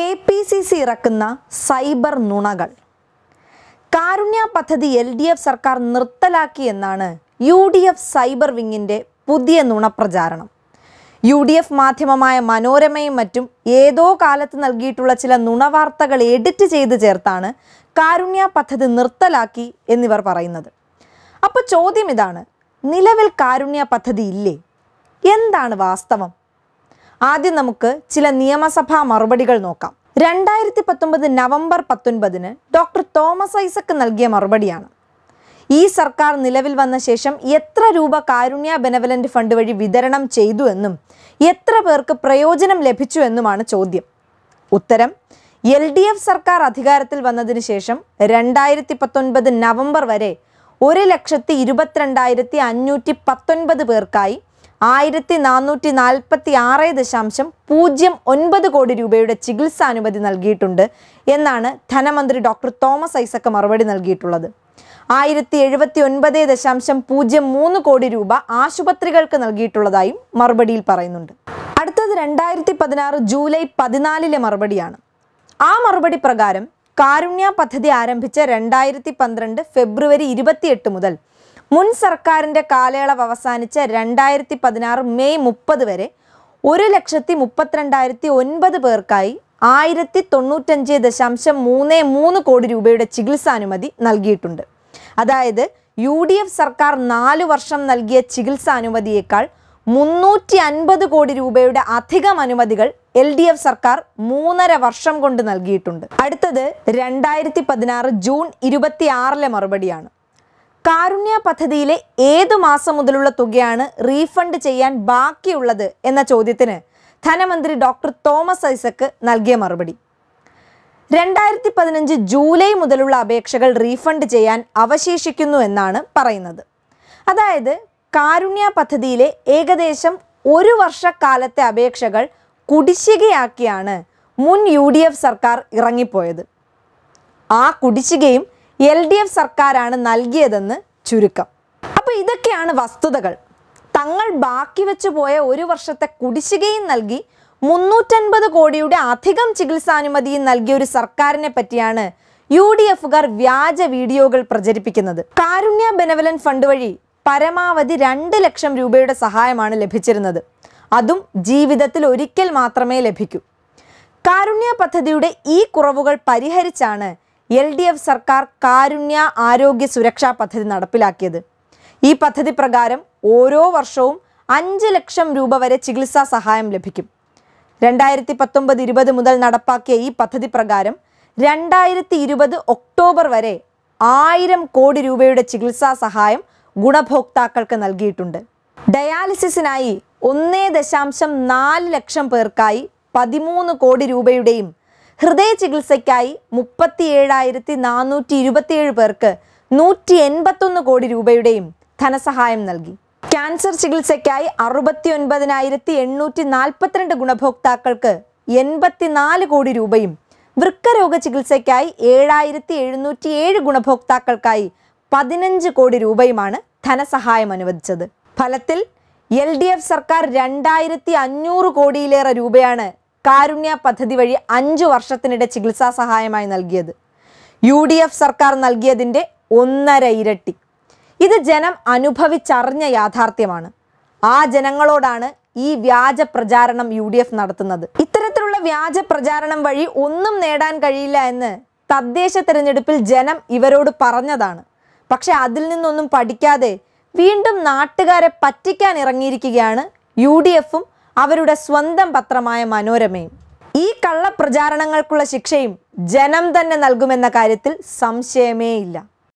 K P C C ഇറക്കുന്ന cyber നുണകൾ കാരുണ്യ പദ്ധതി എൽ ഡി എഫ് സർക്കാർ നിർത്തലാക്കിയെന്നാണ് യു ഡി എഫ് സൈബർ വിങ്ങിൻ്റെ പുതിയ നുണപ്രചാരണം യു ഡി എഫ് മാധ്യമമായ മനോരമയും മറ്റും ഏതോ കാലത്ത് നൽകിയിട്ടുള്ള ചില നുണവാർത്തകൾ എഡിറ്റ് ചെയ്ത് ചേർത്താണ് കാരുണ്യ പദ്ധതി നിർത്തലാക്കി എന്നിവർ പറയുന്നത് അപ്പോൾ ചോദ്യം ഇതാണ് നിലവിൽ കാരുണ്യ പദ്ധതി ഇല്ലേ എന്താണ് വാസ്തവം ആദ്യം നമുക്ക് ചില നിയമസഭാ മറുപടികൾ നോക്കാം രണ്ടായിരത്തി പത്തൊമ്പത് നവംബർ പത്തൊൻപതിന് ഡോക്ടർ തോമസ് ഐസക്ക് നൽകിയ മറുപടിയാണ് ഈ സർക്കാർ നിലവിൽ വന്ന ശേഷം എത്ര രൂപ കാരുണ്യ ബെനവലന്റ് ഫണ്ട് വഴി വിതരണം ചെയ്തു എന്നും എത്ര പേർക്ക് പ്രയോജനം ലഭിച്ചു എന്നുമാണ് ചോദ്യം ഉത്തരം എൽ ഡി എഫ് സർക്കാർ അധികാരത്തിൽ വന്നതിന് ശേഷം രണ്ടായിരത്തി പത്തൊൻപത് നവംബർ വരെ ഒരു ലക്ഷത്തി ഇരുപത്തിരണ്ടായിരത്തി അഞ്ഞൂറ്റി പത്തൊൻപത് പേർക്കായി ആയിരത്തി നാനൂറ്റി നാൽപ്പത്തി ആറ് ദശാംശം പൂജ്യം ഒൻപത് കോടി രൂപയുടെ ചികിത്സാനുമതി നൽകിയിട്ടുണ്ട് എന്നാണ് ധനമന്ത്രി ഡോക്ടർ തോമസ് ഐസക്ക് മറുപടി നൽകിയിട്ടുള്ളത് ആയിരത്തി എഴുപത്തി ഒൻപത് ദശാംശം പൂജ്യം മൂന്ന് കോടി രൂപ ആശുപത്രികൾക്ക് നൽകിയിട്ടുള്ളതായും മറുപടിയിൽ പറയുന്നുണ്ട് അടുത്തത് രണ്ടായിരത്തി പതിനാറ് ജൂലൈ പതിനാലിലെ മറുപടിയാണ് ആ മറുപടി പ്രകാരം കാരുണ്യ പദ്ധതി ആരംഭിച്ച രണ്ടായിരത്തി പന്ത്രണ്ട് ഫെബ്രുവരി ഇരുപത്തിയെട്ട് മുതൽ മുൻ സർക്കാരിൻ്റെ കാലയളവ് അവസാനിച്ച രണ്ടായിരത്തി പതിനാറ് മെയ് മുപ്പത് വരെ ഒരു ലക്ഷത്തി മുപ്പത്തിരണ്ടായിരത്തി ഒൻപത് പേർക്കായി ആയിരത്തി തൊണ്ണൂറ്റഞ്ച് ദശാംശം മൂന്ന് മൂന്ന് കോടി രൂപയുടെ ചികിത്സാനുമതി നൽകിയിട്ടുണ്ട് അതായത് യു ഡി എഫ് സർക്കാർ നാലു വർഷം നൽകിയ ചികിത്സാനുമതിയേക്കാൾ മുന്നൂറ്റി അൻപത് കോടി രൂപയുടെ അധികം അനുമതികൾ എൽ ഡി എഫ് സർക്കാർ മൂന്നര വർഷം കൊണ്ട് നൽകിയിട്ടുണ്ട് അടുത്തത് രണ്ടായിരത്തി പതിനാറ് ജൂൺ ഇരുപത്തി ആറിലെ മറുപടിയാണ് കാരുണ്യ പദ്ധതിയിലെ ഏത് മാസം മുതലുള്ള തുകയാണ് റീഫണ്ട് ചെയ്യാൻ ബാക്കിയുള്ളത് എന്ന ചോദ്യത്തിന് ധനമന്ത്രി ഡോക്ടർ തോമസ് ഐസക്ക് നൽകിയ മറുപടി രണ്ടായിരത്തി പതിനഞ്ച് ജൂലൈ മുതലുള്ള അപേക്ഷകൾ റീഫണ്ട് ചെയ്യാൻ അവശേഷിക്കുന്നു എന്നാണ് പറയുന്നത് അതായത് കാരുണ്യ പദ്ധതിയിലെ ഏകദേശം ഒരു വർഷക്കാലത്തെ അപേക്ഷകൾ കുടിശ്ശികയാക്കിയാണ് മുൻ യു ഡി എഫ് സർക്കാർ ഇറങ്ങിപ്പോയത് ആ കുടിശ്ശികയും എൽ ഡി എഫ് സർക്കാരാണ് നൽകിയതെന്ന് ചുരുക്കം അപ്പോൾ ഇതൊക്കെയാണ് വസ്തുതകൾ തങ്ങൾ ബാക്കി വെച്ച് പോയ ഒരു വർഷത്തെ കുടിശ്ശികയും നൽകി മുന്നൂറ്റൻപത് കോടിയുടെ അധികം ചികിത്സാനുമതിയും നൽകിയ ഒരു സർക്കാരിനെ പറ്റിയാണ് യു ഡി എഫുകാർ വ്യാജ വീഡിയോകൾ പ്രചരിപ്പിക്കുന്നത് കാരുണ്യ ബെനവലൻ ഫണ്ട് വഴി പരമാവധി രണ്ട് ലക്ഷം രൂപയുടെ സഹായമാണ് ലഭിച്ചിരുന്നത് അതും ജീവിതത്തിൽ ഒരിക്കൽ മാത്രമേ ലഭിക്കൂ കാരുണ്യ പദ്ധതിയുടെ ഈ കുറവുകൾ പരിഹരിച്ചാണ് എൽ ഡി എഫ് സർക്കാർ കാരുണ്യ ആരോഗ്യ സുരക്ഷാ പദ്ധതി നടപ്പിലാക്കിയത് ഈ പദ്ധതി പ്രകാരം ഓരോ വർഷവും അഞ്ച് ലക്ഷം രൂപ വരെ ചികിത്സാ സഹായം ലഭിക്കും രണ്ടായിരത്തി പത്തൊമ്പത് ഇരുപത് മുതൽ നടപ്പാക്കിയ ഈ പദ്ധതി പ്രകാരം രണ്ടായിരത്തി ഇരുപത് ഒക്ടോബർ വരെ ആയിരം കോടി രൂപയുടെ ചികിത്സാ സഹായം ഗുണഭോക്താക്കൾക്ക് നൽകിയിട്ടുണ്ട് ഡയാലിസിസിനായി ഒന്നേ ദശാംശം നാല് ലക്ഷം പേർക്കായി പതിമൂന്ന് കോടി രൂപയുടെയും ഹൃദയ ചികിത്സയ്ക്കായി മുപ്പത്തി ഏഴായിരത്തി നാനൂറ്റി ഇരുപത്തിയേഴ് പേർക്ക് നൂറ്റി എൺപത്തൊന്ന് കോടി രൂപയുടെയും ധനസഹായം നൽകി ക്യാൻസർ ചികിത്സയ്ക്കായി അറുപത്തി ഒൻപതിനായിരത്തി എണ്ണൂറ്റി നാൽപ്പത്തിരണ്ട് ഗുണഭോക്താക്കൾക്ക് എൺപത്തിനാല് കോടി രൂപയും വൃക്കരോഗ ചികിത്സയ്ക്കായി ഏഴായിരത്തി എഴുന്നൂറ്റി ഏഴ് ഗുണഭോക്താക്കൾക്കായി പതിനഞ്ച് കോടി രൂപയുമാണ് ധനസഹായം അനുവദിച്ചത് ഫലത്തിൽ എൽ ഡി എഫ് സർക്കാർ രണ്ടായിരത്തി അഞ്ഞൂറ് കോടിയിലേറെ രൂപയാണ് കാരുണ്യ പദ്ധതി വഴി അഞ്ചു വർഷത്തിനിടെ ചികിത്സാ സഹായമായി നൽകിയത് യു ഡി എഫ് സർക്കാർ നൽകിയതിൻ്റെ ഒന്നര ഇരട്ടി ഇത് ജനം അനുഭവിച്ചറിഞ്ഞ യാഥാർത്ഥ്യമാണ് ആ ജനങ്ങളോടാണ് ഈ വ്യാജ പ്രചാരണം യു ഡി എഫ് നടത്തുന്നത് ഇത്തരത്തിലുള്ള വ്യാജ പ്രചാരണം വഴി ഒന്നും നേടാൻ കഴിയില്ല എന്ന് തദ്ദേശ തിരഞ്ഞെടുപ്പിൽ ജനം ഇവരോട് പറഞ്ഞതാണ് പക്ഷെ അതിൽ നിന്നൊന്നും പഠിക്കാതെ വീണ്ടും നാട്ടുകാരെ പറ്റിക്കാൻ ഇറങ്ങിയിരിക്കുകയാണ് യു ഡി എഫും അവരുടെ സ്വന്തം പത്രമായ മനോരമയും ഈ കള്ളപ്രചാരണങ്ങൾക്കുള്ള ശിക്ഷയും ജനം തന്നെ നൽകുമെന്ന കാര്യത്തിൽ സംശയമേയില്ല